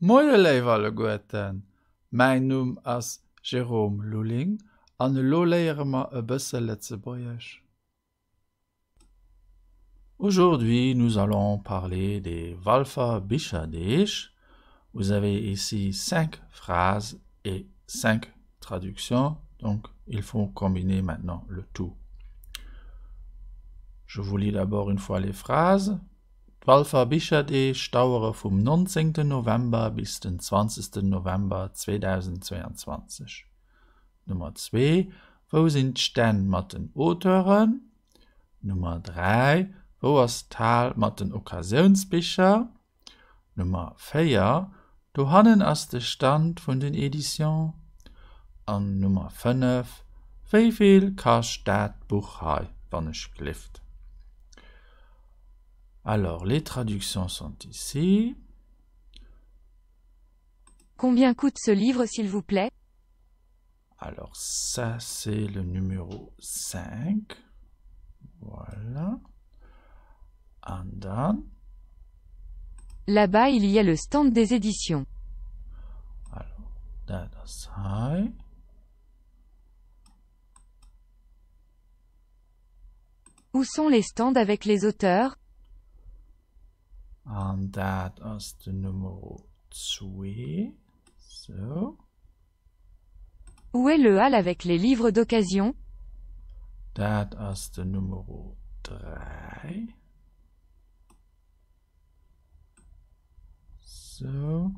le as Jérôme an e, e Aujourd'hui, nous allons parler des Valfa Bishadesh. Vous avez ici cinq phrases et cinq traductions, donc il faut combiner maintenant le tout. Je vous lis d'abord une fois les phrases, Walfa Bichade stauere vom 19. November bis den 20. November 2022. Nummer 2: Wo sind Stern Matten Oauteuren? Nummer 3: Wo was Tal Matten Okkasionsbicher? Nummer 4: Du hannen as de Stand von den Edition? An Nummer 5: Wieviel kar Staat Buchhai wannnech lift? Alors, les traductions sont ici. Combien coûte ce livre, s'il vous plaît Alors, ça, c'est le numéro 5. Voilà. And then... Là-bas, il y a le stand des éditions. Alors, dada sai. Où sont les stands avec les auteurs Und um, das ist die Nummer 2. So. Où est le hall avec les livres d'occasion? Das ist die Nummer 3. So.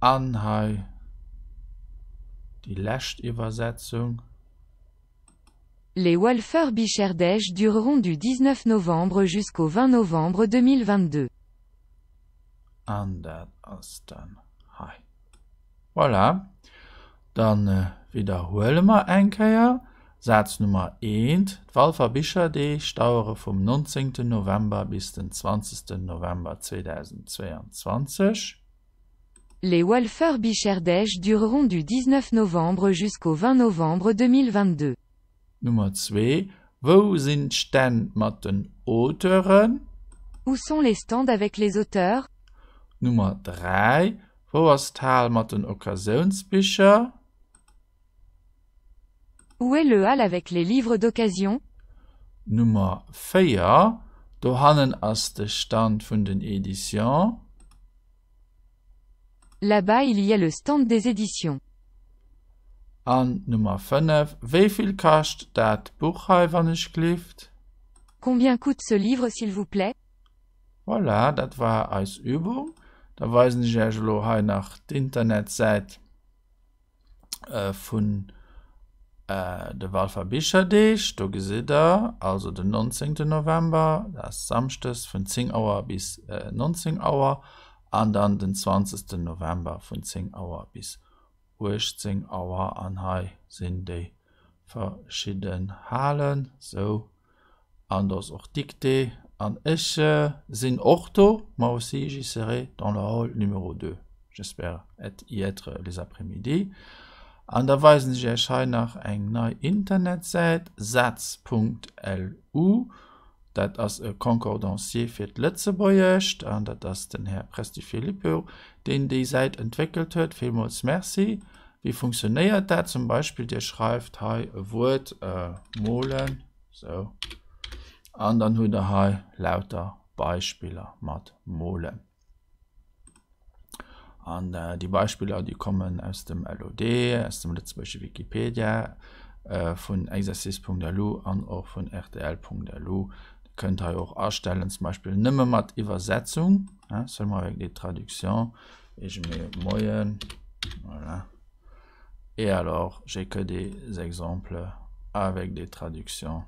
Anhai. Die letzte Übersetzung. Les Walfer Bicherdèche dureront du 19 novembre jusqu'au 20 novembre 2022. Voilà. Dann äh, wiederholen wir einkehr. Satz Nummer 1. Walfer Bicherdèche dauere vom 19. November bis den 20. November 2022. Les Walfer Bicherdèche dureront du 19 novembre jusqu'au 20 novembre 2022. Nummer 2. Wo sind Stand mit den Autoren? Où sont les stands avec les auteurs? Nummer 3. Wo ist Tal mit den Occasionsbücher? Où est le hall avec les livres d'occasion? Nummer 4. Do hannen as de Stand von den Editions. Là-bas, il y a le stand des éditions. An Nummer 5 Wéviel kacht dat Buchhaiwwannech klift? Kombien kut ze livre s'il vous plaît? Voilà, dat war als Übung. Da weisen Gelo ha nach d Internet seit äh, vun äh, de Walfa Bicher Dich, do gesider, also den 19. November, das samstes vun 10 Auer bis äh, 19 Auer, an an den 20. November vun 10 Auer bis 19 urzing awer an hai sinn de verschieden halen so anders och dikte an eche sinn orto ma aussi j'y serai dans la hall numéro 2 j'espère et y être les après midi an der weisen sich erschein nach eng nei internetseite satz.lu und dat ass e Konkordancier fir d letze beiercht, an dat ass den Herr Presti Philippe, den déi seit entweelt huet, filmmals Merci. Wie funktionéiert dat zum Beispiel Dir schreift hai e Wut äh, mohlen so. Andern hunn der hai lauter Beispieler mat mohlen. An äh, die Beispieler die kommen aus dem LOD, aus dem letztesche Wikipedia, äh, vun Exercis.lu an och vun rtl.lu könnt ihr auch ausstellen, zum Beispiel nimmer mal Übersetzung, ja, seulement avec les traductions, et je mets moyenne, voilà. Et alors, j'ai que des exemples avec des traductions.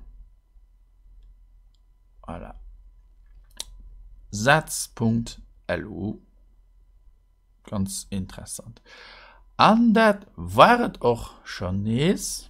Voilà. Satz.lu. Ganz interessant. An war waret auch schon nächst.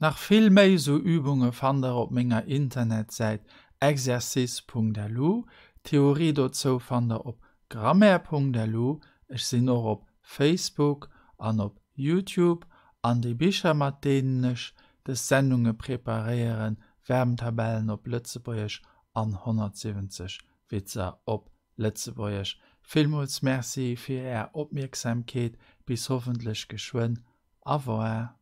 Nach viel mehr so Übungen fand er auf meiner Internetseite exercice.lu, Theorie dazu fand er auf grammar.lu, ich sinn or auf Facebook, und auf YouTube, an de Bicher mat dänech de Sendunge preparieren, Wärmtabellen op Lëtzebäech an 170 Witze auf Lettzebuierch. Villmuts Merci für Ä Aufmerksamkeit, bis hoffentlich geschwind, au revoir.